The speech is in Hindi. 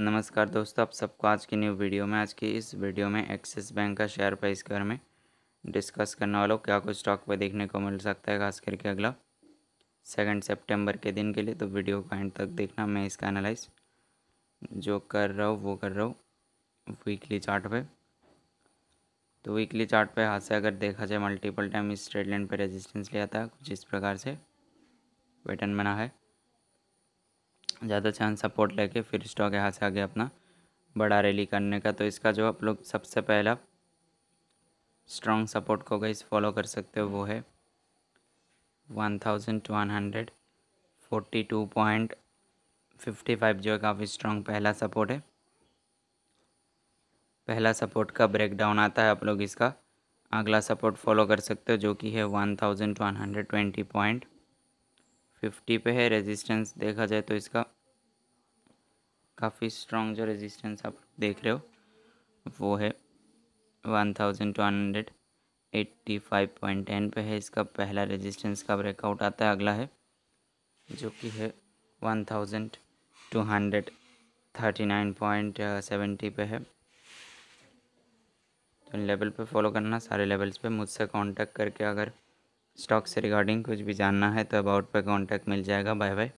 नमस्कार दोस्तों आप सबको आज की न्यू वीडियो में आज की इस वीडियो में एक्सिस बैंक का शेयर प्राइस के बारे में डिस्कस करने वाला क्या कुछ स्टॉक पर देखने को मिल सकता है खास करके अगला सेकंड सितंबर के दिन के लिए तो वीडियो का एंड तक देखना मैं इसका एनालाइज जो कर रहा हूँ वो कर रहा हूँ वीकली चार्ट पे तो वीकली चार्ट पे हाथ से अगर देखा जाए मल्टीपल टाइम इस ट्रेड लाइन पर रेजिस्टेंस लिया था कुछ इस प्रकार से पैटर्न बना है ज़्यादा चांस सपोर्ट लेके फिर स्टॉक यहाँ से आगे अपना बड़ा रैली करने का तो इसका जो आप लोग सबसे पहला स्ट्रॉन्ग सपोर्ट को गई फॉलो कर सकते हो वो है one thousand one hundred forty two point fifty five जो है काफ़ी स्ट्रॉन्ग पहला सपोर्ट है पहला सपोर्ट का ब्रेकडाउन आता है आप लोग इसका अगला सपोर्ट फॉलो कर सकते हो जो कि है one thousand one hundred twenty point fifty पे है रेजिस्टेंस देखा जाए तो इसका काफ़ी स्ट्रॉन्ग जो रेजिस्टेंस आप देख रहे हो वो है one thousand two hundred eighty five point ten पे है इसका पहला रेजिस्टेंस का ब्रेकआउट आता है अगला है जो कि है one thousand two hundred thirty nine point seventy पे है तो इन लेवल पे फॉलो करना सारे लेवल्स पे मुझसे कांटेक्ट करके अगर स्टॉक से रिगार्डिंग कुछ भी जानना है तो अबाउट पर कांटेक्ट मिल जाएगा बाय बाय